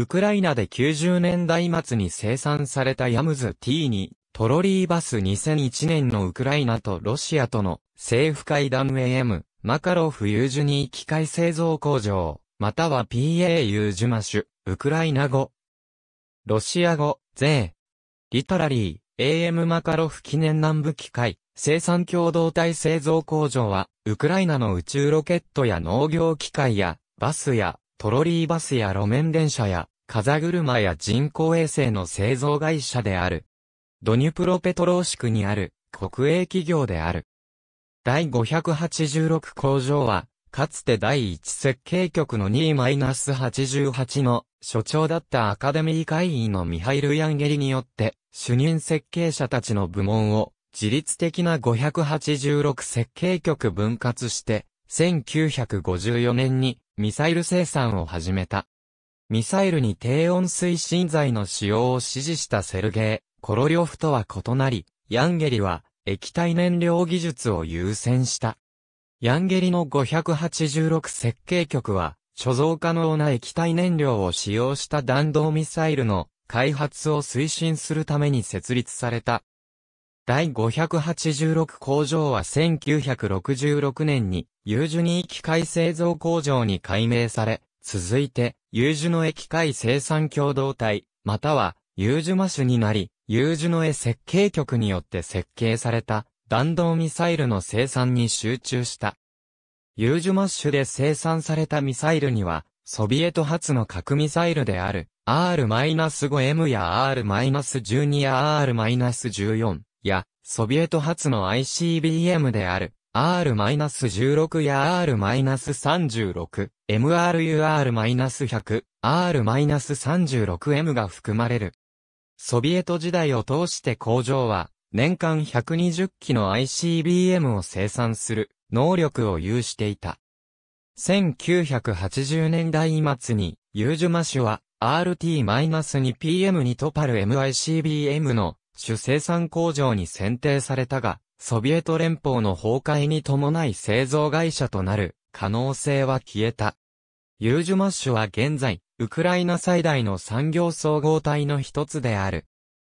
ウクライナで90年代末に生産されたヤムズ T2、トロリーバス2001年のウクライナとロシアとの政府会談 AM、マカロフ・ユージュニー機械製造工場、または PA ユージュマシュ、ウクライナ語、ロシア語、税、リタラリー、AM マカロフ記念南部機械、生産共同体製造工場は、ウクライナの宇宙ロケットや農業機械や、バスや、トロリーバスや路面電車や、風車や人工衛星の製造会社である。ドニュプロペトローシクにある国営企業である。第586工場は、かつて第一設計局の2-88の所長だったアカデミー会議のミハイル・ヤンゲリによって主任設計者たちの部門を自律的な586設計局分割して1954年にミサイル生産を始めた。ミサイルに低温推進剤の使用を指示したセルゲイ・コロリョフとは異なり、ヤンゲリは液体燃料技術を優先した。ヤンゲリの586設計局は、貯蔵可能な液体燃料を使用した弾道ミサイルの開発を推進するために設立された第586工場は1966年に、ユージュニー機械製造工場に改名され、続いて、ユージュノエ機械生産共同体、または、ユージュマシュになり、ユージュノエ設計局によって設計された、弾道ミサイルの生産に集中した。ユージュマッシュで生産されたミサイルには、ソビエト発の核ミサイルである R-5M や R-12 や R-14、や、ソビエト初の ICBM である R-16 や R-36、MRUR-100、R-36M が含まれる。ソビエト時代を通して工場は、年間120機の ICBM を生産する能力を有していた。1980年代末に、ユージュマシュは RT-2PM にトパル MICBM の主生産工場に選定されたが、ソビエト連邦の崩壊に伴い製造会社となる可能性は消えた。ユージュマッシュは現在、ウクライナ最大の産業総合体の一つである。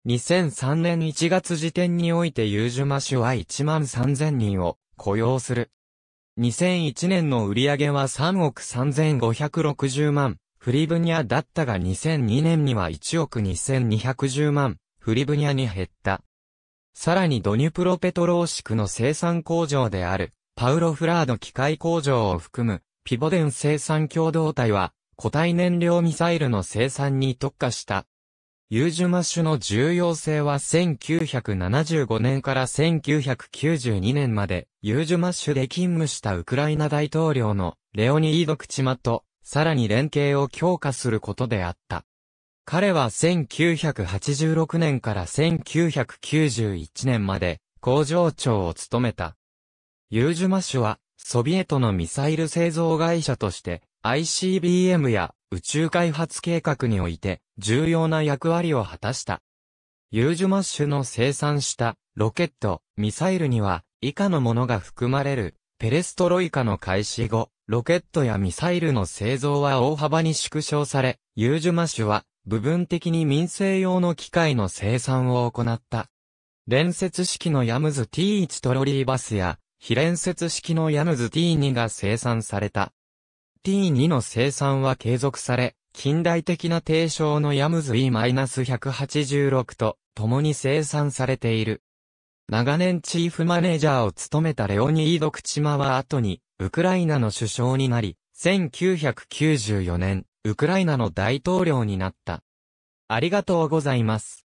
2003年1月時点においてユージュマッシュは1万3000人を雇用する。2001年の売り上げは3億3560万、フリブニアだったが2002年には1億2210万、フリブニャに減った。さらにドニュプロペトローシクの生産工場である、パウロ・フラード機械工場を含む、ピボデン生産共同体は、固体燃料ミサイルの生産に特化した。ユージュマッシュの重要性は1975年から1992年まで、ユージュマッシュで勤務したウクライナ大統領のレオニード・クチマと、さらに連携を強化することであった。彼は1986年から1991年まで工場長を務めた。ユージュマシュはソビエトのミサイル製造会社として ICBM や宇宙開発計画において重要な役割を果たした。ユージュマッシュの生産したロケット、ミサイルには以下のものが含まれるペレストロイカの開始後、ロケットやミサイルの製造は大幅に縮小され、ユージュマッシュは部分的に民生用の機械の生産を行った。連接式のヤムズ T1 トロリーバスや、非連接式のヤムズ T2 が生産された。T2 の生産は継続され、近代的な定唱のヤムズ E-186 と共に生産されている。長年チーフマネージャーを務めたレオニード・クチマは後に、ウクライナの首相になり、1994年、ウクライナの大統領になった。ありがとうございます。